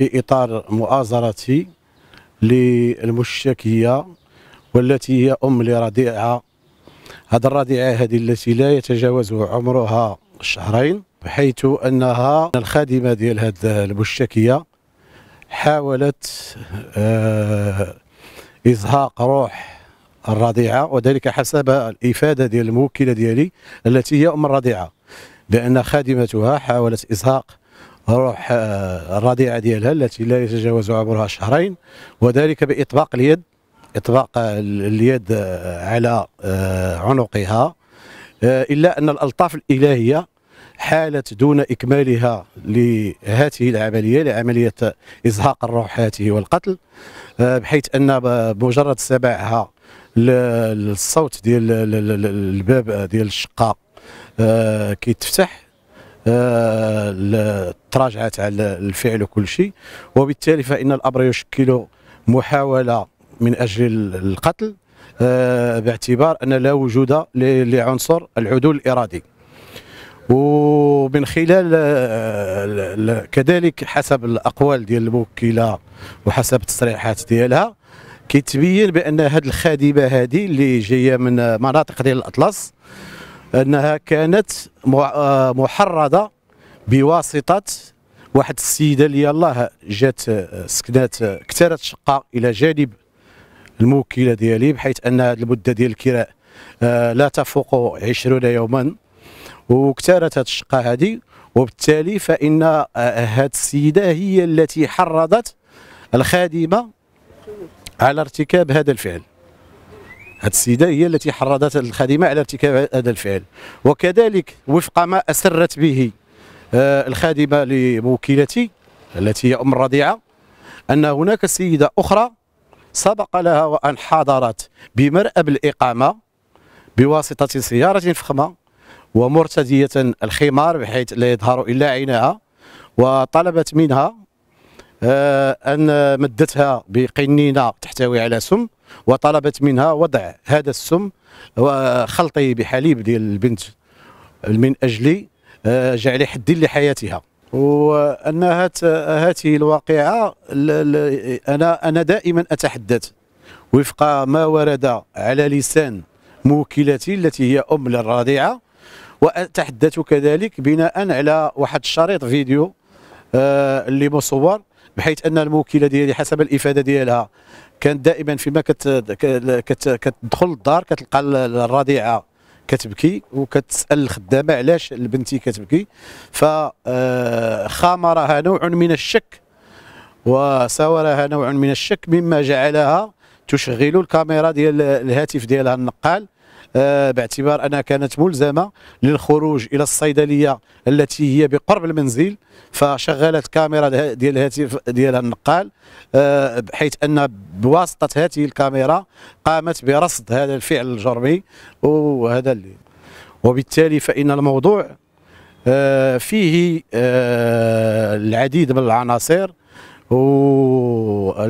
في إطار مؤازرتي للمشتكية والتي هي أم لرضيعة هذا الرضيعة هذه التي لا يتجاوز عمرها شهرين حيث أنها الخادمة ديال هذه المشتكية حاولت آه، إزهاق روح الرضيعة وذلك حسب الإفادة ديال الموكلة ديالي التي هي أم الرضيعة بأن خادمتها حاولت إزهاق روح آه، الرضيعه ديالها التي لا يتجاوز عمرها شهرين وذلك باطباق اليد اطباق اليد آه، على آه، عنقها الا ان الالطاف الالهيه حالت دون إكمالها لهذه العملية لعملية إزهاق الروح هاته والقتل بحيث أن بمجرد سماعها الصوت ديال الباب ديال الشقة كيتفتح آه، تراجعت على الفعل وكل شيء وبالتالي فإن الأمر يشكل محاولة من أجل القتل آه، باعتبار أن لا وجود لعنصر العدول الإرادي ومن خلال آه، كذلك حسب الأقوال ديال الموكلة وحسب التصريحات ديالها كيتبين بأن هذه الخادمة هذه اللي جاية من مناطق ديال الأطلس انها كانت آه، محرضه بواسطه واحد السيده اللي الله جات آه، سكنات آه، كثرت شقه الى جانب الموكله ديالي بحيث ان هذه المده ديال الكراء لا تفوق 20 يوما وكثرت هذه الشقه هذه وبالتالي فان هذه السيده هي التي حرضت الخادمه على ارتكاب هذا الفعل هذه السيده هي التي حرضت الخادمه على ارتكاب هذا الفعل وكذلك وفق ما اسرت به آه، الخادمه لموكلتي التي هي ام الرضيعه ان هناك سيده اخرى سبق لها وان حضرت بمرأب الاقامه بواسطه سياره فخمه ومرتديه الخمار بحيث لا يظهر الا عينها وطلبت منها آه، ان مدتها بقنينه تحتوي على سم وطلبت منها وضع هذا السم وخلطه بحليب ديال البنت من اجل آه، جعل حد لحياتها وان هاته الواقعه انا انا دائما اتحدث وفق ما ورد على لسان موكلتي التي هي ام للرضيعه واتحدث كذلك بناء على واحد الشريط فيديو آه، اللي مصور بحيث ان الموكله ديالي حسب الافاده ديالها كانت دائما فيما كتدخل الدار كتلقى الرضيعه كتبكي وكتسال الخدامه علاش البنتي كتبكي فخامرها نوع من الشك وساورها نوع من الشك مما جعلها تشغل الكاميرا ديال الهاتف ديالها النقال آه، باعتبار انها كانت ملزمه للخروج الى الصيدليه التي هي بقرب المنزل فشغلت كاميرا ديال الهاتف ديالها النقال آه، بحيث ان بواسطه هذه الكاميرا قامت برصد هذا الفعل الجرمي وهذا اللي وبالتالي فان الموضوع آه، فيه العديد من العناصر و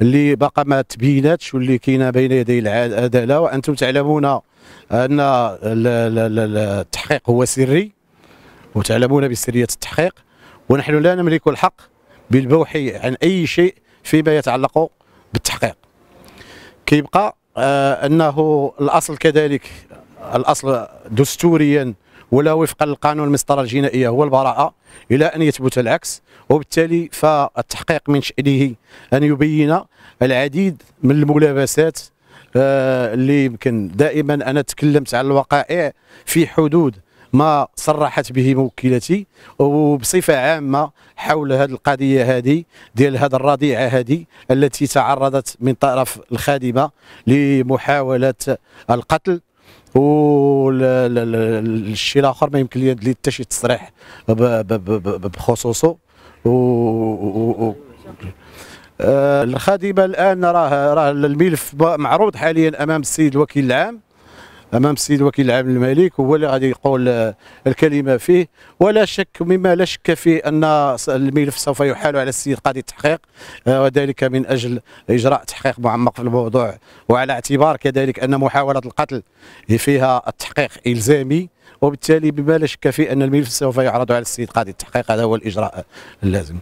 اللي باقا ما تبيناتش واللي كاينه بين يدي العداله وانتم تعلمون ان التحقيق هو سري وتعلمون بسريه التحقيق ونحن لا نملك الحق بالبوح عن اي شيء فيما يتعلق بالتحقيق كيبقى آه، انه الاصل كذلك الاصل دستوريا ولا وفقا للقانون المسطره الجنائيه هو البراءه الى ان يثبت العكس وبالتالي فالتحقيق من شانه ان يبين العديد من الملابسات آه، اللي يمكن دائما انا تكلمت على الوقائع في حدود ما صرحت به موكلتي وبصفه عامه حول هذه القضيه هذه ديال هذا الرضيعه هذه التي تعرضت من طرف الخادمه لمحاوله القتل والشيء الاخر ما يمكن لي لي حتى شي تصريح بخصوصه و آه، الخادمه الان راه راه الملف معروض حاليا امام السيد الوكيل العام امام السيد الوكيل العام الملك هو اللي غادي يقول آه، الكلمه فيه ولا شك مما لا شك فيه ان الملف سوف يحال على السيد قاضي التحقيق آه، وذلك من اجل اجراء تحقيق معمق في الموضوع وعلى اعتبار كذلك ان محاوله القتل فيها التحقيق الزامي وبالتالي بما لا شك فيه ان الملف سوف يعرض على السيد قاضي التحقيق هذا هو الاجراء اللازم